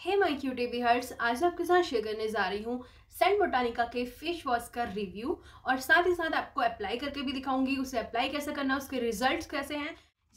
hey my cutie hertz आज आपके साथ शेयर करने जा रही हूँ सेंट बोटानिका के फेस वॉश का रिव्यू और साथ ही साथ आपको अप्लाई करके भी दिखाऊंगी उसे अप्लाई कैसे करना है उसके रिजल्ट्स कैसे हैं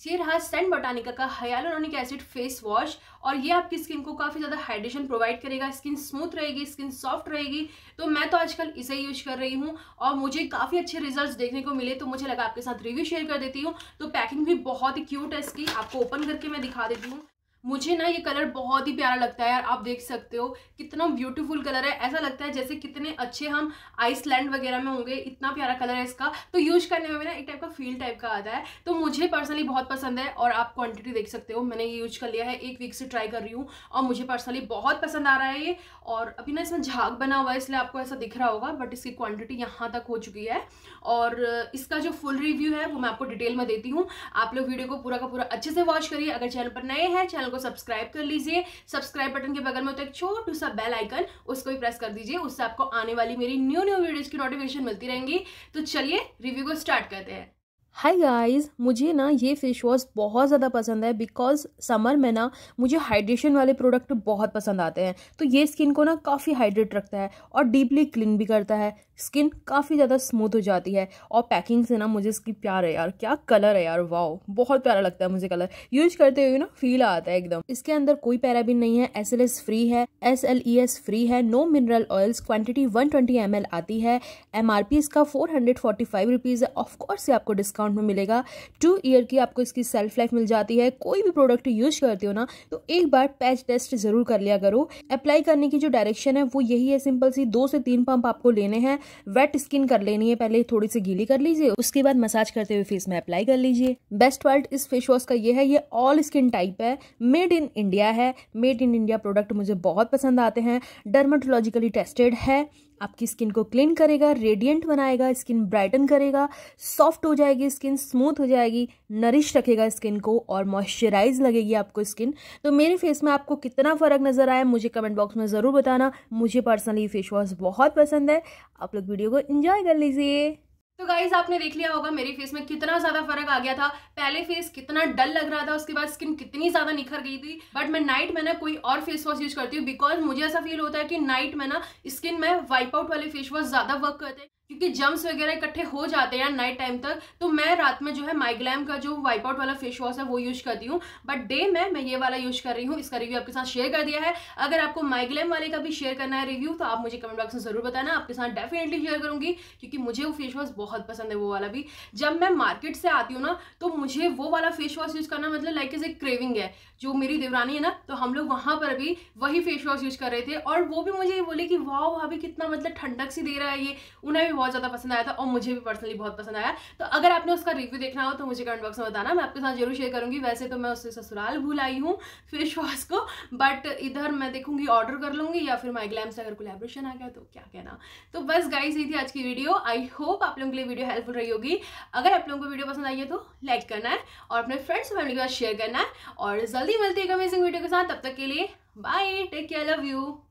ये रहा सेंट बोटानिका का हयालोनिक एसिड फेस वॉश और ये आपकी स्किन को काफ़ी ज़्यादा हाइड्रेशन प्रोवाइड करेगा स्किन स्मूथ रहेगी स्किन सॉफ्ट रहेगी तो मैं तो आजकल इसे यूज कर रही हूँ और मुझे काफ़ी अच्छे रिजल्ट्स देखने को मिले तो मुझे लगा आपके साथ रिव्यू शेयर कर देती हूँ तो पैकिंग भी बहुत ही क्यूट है इसकी आपको ओपन करके मैं दिखा देती हूँ मुझे ना ये कलर बहुत ही प्यारा लगता है यार आप देख सकते हो कितना ब्यूटीफुल कलर है ऐसा लगता है जैसे कितने अच्छे हम आइसलैंड वगैरह में होंगे इतना प्यारा कलर है इसका तो यूज करने में ना एक टाइप का फील टाइप का आता है तो मुझे पर्सनली बहुत पसंद है और आप क्वान्टिटी देख सकते हो मैंने ये यूज कर लिया है एक वीक से ट्राई कर रही हूँ और मुझे पर्सनली बहुत पसंद आ रहा है ये और अभी ना इसमें झाग बना हुआ है इसलिए आपको ऐसा दिख रहा होगा बट इसकी क्वान्टिटी यहाँ तक हो चुकी है और इसका जो फुल रिव्यू है वो मैं आपको डिटेल में देती हूँ आप लोग वीडियो को पूरा का पूरा अच्छे से वॉच करिए अगर चैनल पर नए हैं चैनल को सब्सक्राइब कर लीजिए सब्सक्राइब बटन के बगल में होता है एक छोटू सा बेल आइकन उसको भी प्रेस कर दीजिए उससे आपको आने वाली मेरी न्यू न्यू वीडियोज़ की नोटिफिकेशन मिलती रहेंगी तो चलिए रिव्यू को स्टार्ट करते हैं हाय गाइस मुझे ना ये फेस वॉश बहुत ज़्यादा पसंद है बिकॉज समर में ना मुझे हाइड्रेशन वाले प्रोडक्ट बहुत पसंद आते हैं तो ये स्किन को ना काफ़ी हाइड्रेट रखता है और डीपली क्लीन भी करता है स्किन काफ़ी ज़्यादा स्मूथ हो जाती है और पैकिंग से ना मुझे इसकी प्यार है यार क्या कलर है यार वाओ बहुत प्यारा लगता है मुझे कलर यूज करते हुए ना फील आता है एकदम इसके अंदर कोई पैराबिन नहीं है एस एल एस फ्री है S L E S free है no mineral oils quantity one twenty M L आती है एम आर पी इसका four hundred forty five rupees है ऑफकोर्स ये आपको डिस्काउंट डिस्काउंट में मिलेगा टू ईयर की आपको इसकी सेल्फ लाइफ मिल जाती है कोई भी प्रोडक्ट यूज करते हो ना तो एक बार पैच टेस्ट जरूर कर लिया करो अप्लाई करने की जो डायरेक्शन है वो यही है सिंपल सी दो से तीन पंप आपको लेने हैं वेट स्किन कर लेनी है पहले थोड़ी सी गीली कर लीजिए उसके बाद मसाज करते हुए फेस में अप्लाई कर लीजिए बेस्ट वर्ल्ड इस फेस वॉश का ये है ये ऑल स्किन टाइप है मेड इन इंडिया है मेड इन इंडिया प्रोडक्ट मुझे बहुत पसंद आते हैं डर्माटोलॉजिकली टेस्टेड है आपकी स्किन को क्लीन करेगा रेडिएंट बनाएगा स्किन ब्राइटन करेगा सॉफ्ट हो जाएगी आपकी स्किन स्मूथ हो जाएगी नरिश रखेगा स्किन को और मॉइस्चराइज लगेगी आपको स्किन तो मेरे फेस में आपको कितना फ़र्क नज़र आया मुझे कमेंट बॉक्स में ज़रूर बताना मुझे पर्सनली फेस वॉश बहुत पसंद है आप लोग वीडियो को इन्जॉय कर लीजिए तो गाइज आपने देख लिया होगा मेरे फेस में कितना ज्यादा फर्क आ गया था पहले फेस कितना डल लग रहा था उसके बाद स्किन कितनी ज्यादा निखर गई थी बट मैं नाइट में ना कोई और फेस वॉश यूज करती हूँ बिकॉज मुझे ऐसा फील होता है कि नाइट में ना स्किन में वाइप आउट वाले फेस वॉश ज्यादा वर्क करते हैं क्योंकि जम्स वगैरह इकट्ठे हो जाते हैं नाइट टाइम तक तो मैं रात में जो है माइग्लैम का जो वाइप आउट वाला फेस वॉश है वो यूज करती हूँ बट डे में मैं ये वाला यूज कर रही हूँ इसका रिव्यू आपके साथ शेयर कर दिया है अगर आपको माइग्लैम वाले का भी शेयर करना है रिव्यू तो आप मुझे कमेंट बॉक्स में जरूर बताना आपके साथ डेफिनेटली शेयर करूंगी क्योंकि मुझे वो फेस वॉश बहुत पसंद है वो वाला भी जब मैं मार्केट से आती हूँ ना तो मुझे वो वाला फेस वॉश यूज करना मतलब लाइक इज ए क्रेविंग है जो मेरी देवरानी है ना तो हम लोग वहाँ पर भी वही फेस वॉश यूज कर रहे थे और वो भी मुझे ये बोले कि वाह वहाँ भी कितना मतलब ठंडक सी दे रहा है ये उन्हें भी बहुत ज़्यादा पसंद आया था और मुझे भी पर्सनली बहुत पसंद आया तो अगर आपने उसका रिव्यू देखना हो तो मुझे कमेंट बॉक्स में बताना मैं आपके साथ जरूर शेयर करूँगी वैसे तो मैं उससे ससुराल भूल आई हूँ फेस वॉश को बट इधर मैं देखूँगी ऑर्डर कर लूँगी या फिर माइग्लैम से अगर कोलेब्रेशन आ गया तो क्या कहना तो बस गाइज यही थी आज की वीडियो आई होप आप लोगों के लिए वीडियो हेल्पफुल रही होगी अगर आप लोगों को वीडियो पसंद आई है तो लाइक करना है और अपने फ्रेंड्स फैमिली के साथ शेयर करना है और जल्दी मिलती है अमेजिंग वीडियो के साथ तब तक के लिए bye take care love you